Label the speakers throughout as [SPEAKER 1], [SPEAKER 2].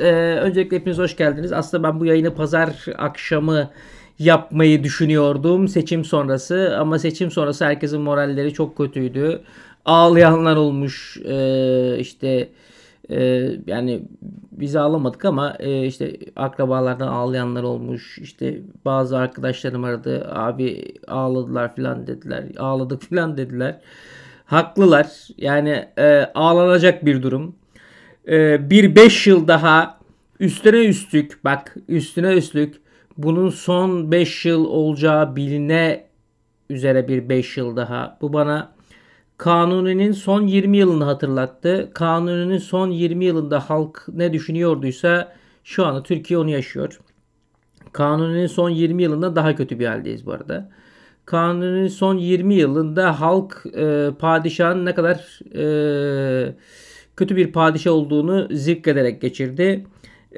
[SPEAKER 1] Evet, öncelikle hepiniz hoş geldiniz. Aslında ben bu yayını pazar akşamı yapmayı düşünüyordum seçim sonrası ama seçim sonrası herkesin moralleri çok kötüydü. Ağlayanlar olmuş e, işte e, yani bizi ağlamadık ama e, işte akrabalardan ağlayanlar olmuş İşte bazı arkadaşlarım aradı abi ağladılar filan dediler ağladık filan dediler. Haklılar yani e, ağlanacak bir durum ee, bir 5 yıl daha üstüne üstlük bak üstüne üstlük bunun son 5 yıl olacağı biline üzere bir 5 yıl daha. Bu bana Kanuni'nin son 20 yılını hatırlattı. Kanuni'nin son 20 yılında halk ne düşünüyorduysa şu anda Türkiye onu yaşıyor. Kanuni'nin son 20 yılında daha kötü bir haldeyiz bu arada. Kanuni'nin son 20 yılında halk e, padişahın ne kadar e, kötü bir padişah olduğunu zikrederek geçirdi.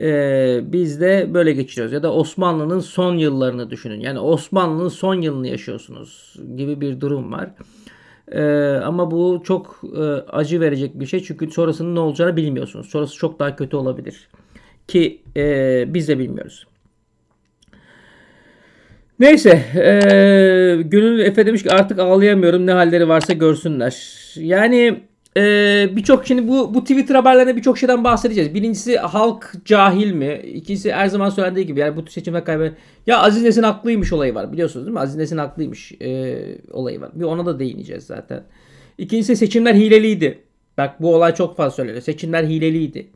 [SPEAKER 1] Ee, biz de böyle geçiriyoruz. Ya da Osmanlı'nın son yıllarını düşünün. Yani Osmanlı'nın son yılını yaşıyorsunuz gibi bir durum var. Ee, ama bu çok e, acı verecek bir şey. Çünkü sonrasının ne olacağını bilmiyorsunuz. Sonrası çok daha kötü olabilir. Ki e, biz de bilmiyoruz. Neyse. E, Gönül Efe demiş ki artık ağlayamıyorum. Ne halleri varsa görsünler. Yani ee, birçok şimdi bu bu Twitter haberlerine birçok şeyden bahsedeceğiz. Birincisi halk cahil mi? İkincisi her zaman söylendiği gibi yani bu seçimler kaybeden ya Aziz Nesin haklıymış olayı var. Biliyorsunuz değil mi? Aziz Nesin haklıymış e, olayı var. Bir ona da değineceğiz zaten. İkincisi seçimler hileliydi. Bak bu olay çok fazla söyleniyor. Seçimler hileliydi.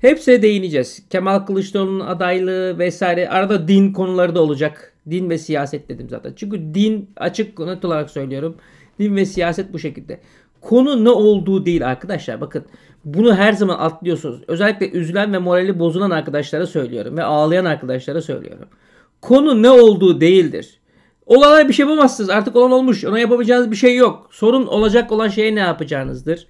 [SPEAKER 1] Hepsine değineceğiz. Kemal Kılıçdaroğlu'nun adaylığı vesaire. Arada din konuları da olacak. Din ve siyaset dedim zaten. Çünkü din açık net olarak söylüyorum. Din ve siyaset bu şekilde. Konu ne olduğu değil arkadaşlar. Bakın bunu her zaman atlıyorsunuz. Özellikle üzülen ve morali bozulan arkadaşlara söylüyorum ve ağlayan arkadaşlara söylüyorum. Konu ne olduğu değildir. Olana bir şey yapamazsınız. Artık olan olmuş. Ona yapabileceğiniz bir şey yok. Sorun olacak olan şey ne yapacağınızdır.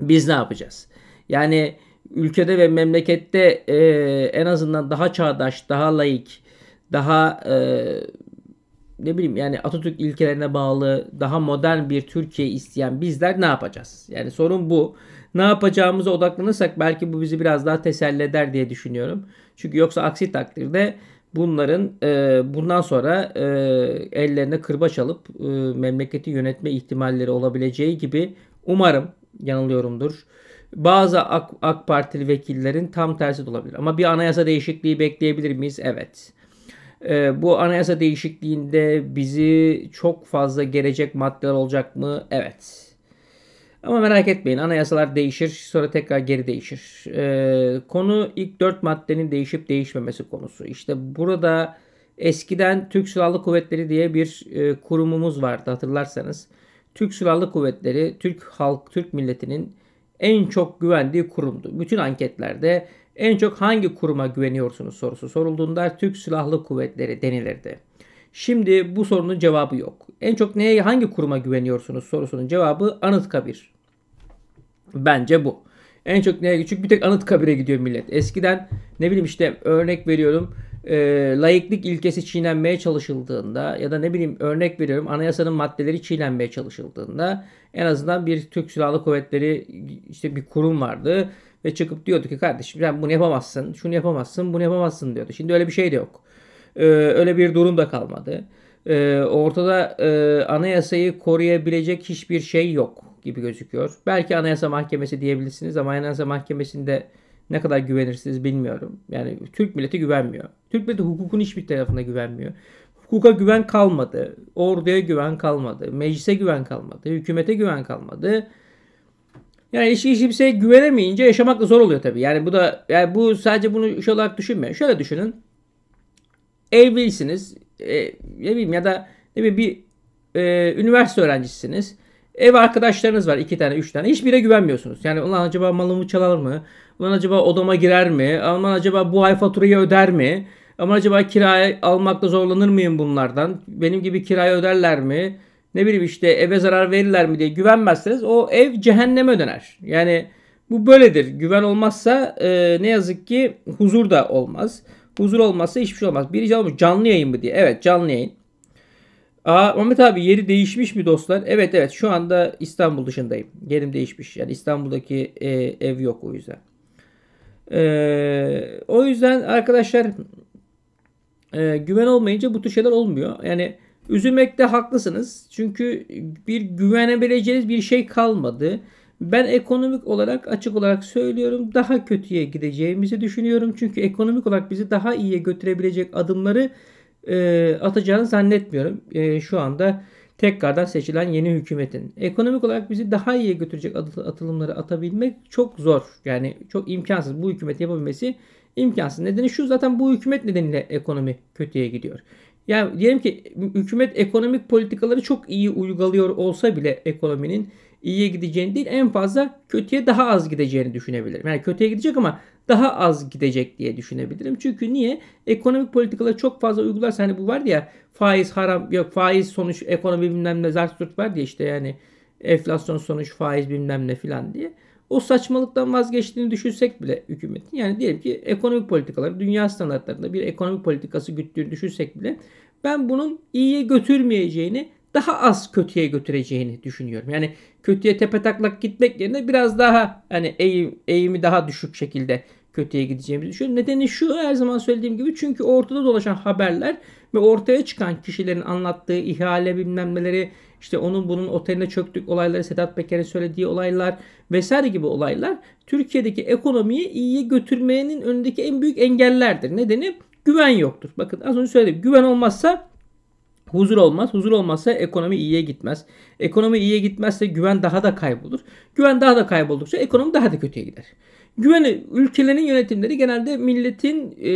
[SPEAKER 1] Biz ne yapacağız? Yani ülkede ve memlekette e, en azından daha çağdaş, daha layık, daha e, ne bileyim yani Atatürk ilkelerine bağlı daha modern bir Türkiye isteyen bizler ne yapacağız? Yani sorun bu. Ne yapacağımıza odaklanırsak belki bu bizi biraz daha teselli eder diye düşünüyorum. Çünkü yoksa aksi takdirde bunların e, bundan sonra e, ellerine kırbaç alıp e, memleketi yönetme ihtimalleri olabileceği gibi umarım yanılıyorumdur. Bazı AK, AK Partili vekillerin tam tersi de olabilir. Ama bir anayasa değişikliği bekleyebilir miyiz? Evet. E, bu anayasa değişikliğinde bizi çok fazla gelecek maddeler olacak mı? Evet. Ama merak etmeyin anayasalar değişir sonra tekrar geri değişir. E, konu ilk dört maddenin değişip değişmemesi konusu. İşte burada eskiden Türk Silahlı Kuvvetleri diye bir e, kurumumuz vardı hatırlarsanız. Türk Silahlı Kuvvetleri Türk halk Türk milletinin en çok güvendiği kurumdu. Bütün anketlerde en çok hangi kuruma güveniyorsunuz sorusu sorulduğunda Türk Silahlı Kuvvetleri denilirdi. Şimdi bu sorunun cevabı yok. En çok neye hangi kuruma güveniyorsunuz sorusunun cevabı Anıtkabir. Bence bu. En çok neye küçük bir tek Anıtkabir'e gidiyor millet. Eskiden ne bileyim işte örnek veriyorum e, laiklik ilkesi çiğnenmeye çalışıldığında ya da ne bileyim örnek veriyorum anayasanın maddeleri çiğnenmeye çalışıldığında en azından bir Türk Silahlı Kuvvetleri işte bir kurum vardı ve çıkıp diyordu ki kardeşim sen bunu yapamazsın, şunu yapamazsın, bunu yapamazsın diyordu. Şimdi öyle bir şey de yok. Ee, öyle bir durum da kalmadı. Ee, ortada e, anayasayı koruyabilecek hiçbir şey yok gibi gözüküyor. Belki anayasa mahkemesi diyebilirsiniz ama anayasa mahkemesinde ne kadar güvenirsiniz bilmiyorum. Yani Türk milleti güvenmiyor. Türk milleti hukukun hiçbir tarafına güvenmiyor. Hukuka güven kalmadı. Orduya güven kalmadı. Meclise güven kalmadı. Hükümete güven kalmadı yani hiç kimseye güvenemeyince yaşamak da zor oluyor tabii. Yani bu da yani bu sadece bunu şey olarak düşünmeyin. Şöyle düşünün. Evlisiniz. E, ne bileyim ya da ne bileyim bir e, üniversite öğrencisisiniz. Ev arkadaşlarınız var iki tane üç tane. Hiçbirine güvenmiyorsunuz. Yani ulan acaba malımı çalar mı? Ulan acaba odama girer mi? Aman acaba bu ay faturayı öder mi? Aman acaba kirayı almakta zorlanır mıyım bunlardan? Benim gibi kirayı öderler mi? ne bileyim işte eve zarar verirler mi diye güvenmezseniz o ev cehenneme döner. Yani bu böyledir. Güven olmazsa e, ne yazık ki huzur da olmaz. Huzur olmazsa hiçbir şey olmaz. Biri olmuş canlı yayın mı diye. Evet canlı yayın. Aa, Mehmet abi yeri değişmiş mi dostlar? Evet evet şu anda İstanbul dışındayım. Yerim değişmiş. Yani İstanbul'daki e, ev yok o yüzden. E, o yüzden arkadaşlar e, güven olmayınca bu tür şeyler olmuyor. Yani Üzülmekte haklısınız. Çünkü bir güvenebileceğiniz bir şey kalmadı. Ben ekonomik olarak açık olarak söylüyorum daha kötüye gideceğimizi düşünüyorum. Çünkü ekonomik olarak bizi daha iyiye götürebilecek adımları e, atacağını zannetmiyorum. E, şu anda tekrardan seçilen yeni hükümetin. Ekonomik olarak bizi daha iyiye götürecek atılımları atabilmek çok zor. Yani çok imkansız. Bu hükümet yapabilmesi imkansız. Nedeni şu zaten bu hükümet nedeniyle ekonomi kötüye gidiyor. Yani diyelim ki hükümet ekonomik politikaları çok iyi uyguluyor olsa bile ekonominin iyiye gideceğini değil en fazla kötüye daha az gideceğini düşünebilirim. Yani kötüye gidecek ama daha az gidecek diye düşünebilirim. Çünkü niye? Ekonomik politikaları çok fazla uygularsa hani bu var ya faiz haram yok faiz sonuç ekonomi bilmem ne zart var diye işte yani enflasyon sonuç faiz bilmem ne filan diye. O saçmalıktan vazgeçtiğini düşünsek bile hükümetin yani diyelim ki ekonomik politikaları dünya standartlarında bir ekonomik politikası güttüğünü düşünsek bile ben bunun iyiye götürmeyeceğini daha az kötüye götüreceğini düşünüyorum. Yani kötüye tepe taklak gitmek yerine biraz daha hani eğim, eğimi daha düşük şekilde kötüye gideceğimizi düşünüyorum. Nedeni şu her zaman söylediğim gibi çünkü ortada dolaşan haberler ve ortaya çıkan kişilerin anlattığı ihale bilmem neleri işte onun bunun oteline çöktük olayları Sedat Peker'in söylediği olaylar vesaire gibi olaylar Türkiye'deki ekonomiyi iyiye götürmenin önündeki en büyük engellerdir. Nedeni güven yoktur. Bakın az önce söyledim güven olmazsa Huzur olmaz. Huzur olmazsa ekonomi iyiye gitmez. Ekonomi iyiye gitmezse güven daha da kaybolur. Güven daha da kayboldukça ekonomi daha da kötüye gider güveni ülkelerin yönetimleri genelde milletin e,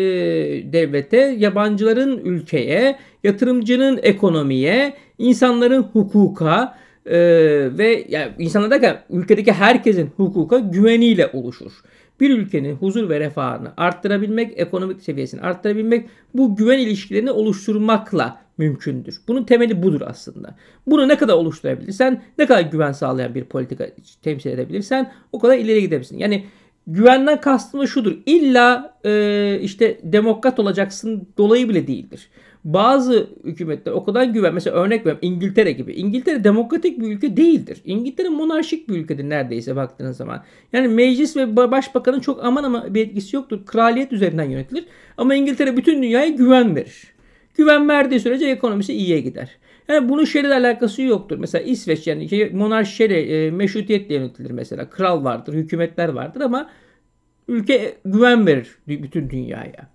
[SPEAKER 1] devlete, yabancıların ülkeye, yatırımcının ekonomiye, insanların hukuka e, ve yani insanlar derken ülkedeki herkesin hukuka güveniyle oluşur. Bir ülkenin huzur ve refahını arttırabilmek, ekonomik seviyesini arttırabilmek bu güven ilişkilerini oluşturmakla mümkündür. Bunun temeli budur aslında. Bunu ne kadar oluşturabilirsen, ne kadar güven sağlayan bir politika temsil edebilirsen o kadar ileri gidebilirsin. Yani güvenden kastım da şudur. İlla e, işte demokrat olacaksın dolayı bile değildir. Bazı hükümetler o kadar güven. Mesela örnek veriyorum İngiltere gibi. İngiltere demokratik bir ülke değildir. İngiltere monarşik bir ülkedir neredeyse baktığınız zaman. Yani meclis ve başbakanın çok aman ama bir etkisi yoktur. Kraliyet üzerinden yönetilir. Ama İngiltere bütün dünyaya güven verir. Güven verdiği sürece ekonomisi iyiye gider. Yani bunun şeyle alakası yoktur. Mesela İsveç yani şey, monarşi e, meşrutiyetle yönetilir mesela. Kral vardır, hükümetler vardır ama ülke güven verir bütün dünyaya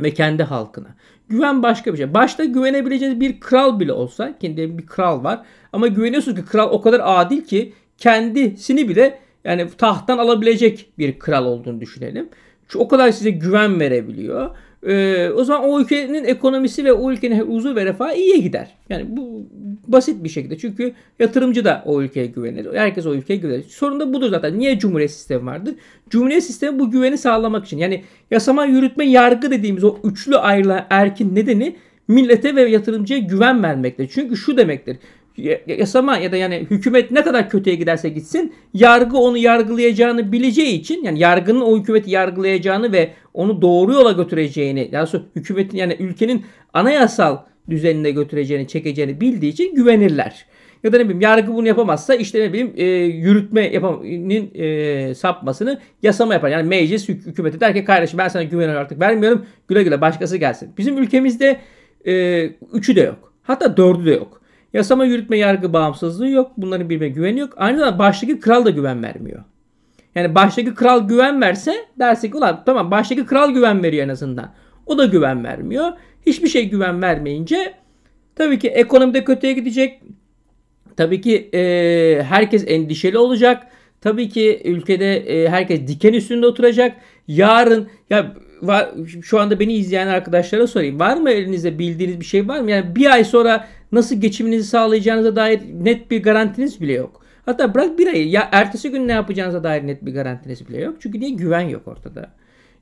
[SPEAKER 1] ve kendi halkına. Güven başka bir şey. Başta güvenebileceğiniz bir kral bile olsa, kendi bir kral var ama güveniyorsunuz ki kral o kadar adil ki kendisini bile yani tahttan alabilecek bir kral olduğunu düşünelim. O kadar size güven verebiliyor. Ee, o zaman o ülkenin ekonomisi ve o ülkenin huzur ve refahı iyiye gider. Yani bu basit bir şekilde. Çünkü yatırımcı da o ülkeye güvenir. Herkes o ülkeye güvenir. Sorun da budur zaten. Niye cumhuriyet sistemi vardır? Cumhuriyet sistemi bu güveni sağlamak için. Yani yasama, yürütme, yargı dediğimiz o üçlü ayrılan erkin nedeni millete ve yatırımcıya güven vermektir. Çünkü şu demektir yasama ya da yani hükümet ne kadar kötüye giderse gitsin yargı onu yargılayacağını bileceği için yani yargının o hükümeti yargılayacağını ve onu doğru yola götüreceğini daha sonra hükümetin yani ülkenin anayasal düzenine götüreceğini çekeceğini bildiği için güvenirler. Ya da ne bileyim yargı bunu yapamazsa işte ne bileyim e, yürütme yapamanın e, sapmasını yasama yapar. Yani meclis hük- hükümeti der ki kardeşim ben sana güveniyorum artık vermiyorum güle güle başkası gelsin. Bizim ülkemizde e, üçü de yok. Hatta dördü de yok. Yasama, yürütme, yargı bağımsızlığı yok. Bunların birbirine güveni yok. Aynı zamanda baştaki kral da güven vermiyor. Yani baştaki kral güven verse dersek ulan tamam baştaki kral güven veriyor en azından. O da güven vermiyor. Hiçbir şey güven vermeyince tabii ki ekonomide kötüye gidecek. Tabii ki e, herkes endişeli olacak. Tabii ki ülkede e, herkes diken üstünde oturacak. Yarın ya var, şu anda beni izleyen arkadaşlara sorayım. Var mı elinizde bildiğiniz bir şey var mı? Yani bir ay sonra nasıl geçiminizi sağlayacağınıza dair net bir garantiniz bile yok. Hatta bırak bir ayı ya ertesi gün ne yapacağınıza dair net bir garantiniz bile yok. Çünkü niye güven yok ortada.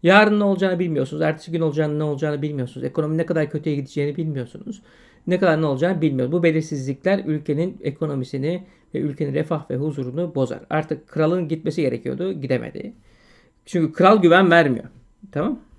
[SPEAKER 1] Yarın ne olacağını bilmiyorsunuz. Ertesi gün olacağını ne olacağını bilmiyorsunuz. Ekonomi ne kadar kötüye gideceğini bilmiyorsunuz. Ne kadar ne olacağını bilmiyoruz. Bu belirsizlikler ülkenin ekonomisini ve ülkenin refah ve huzurunu bozar. Artık kralın gitmesi gerekiyordu. Gidemedi. Çünkü kral güven vermiyor. Tamam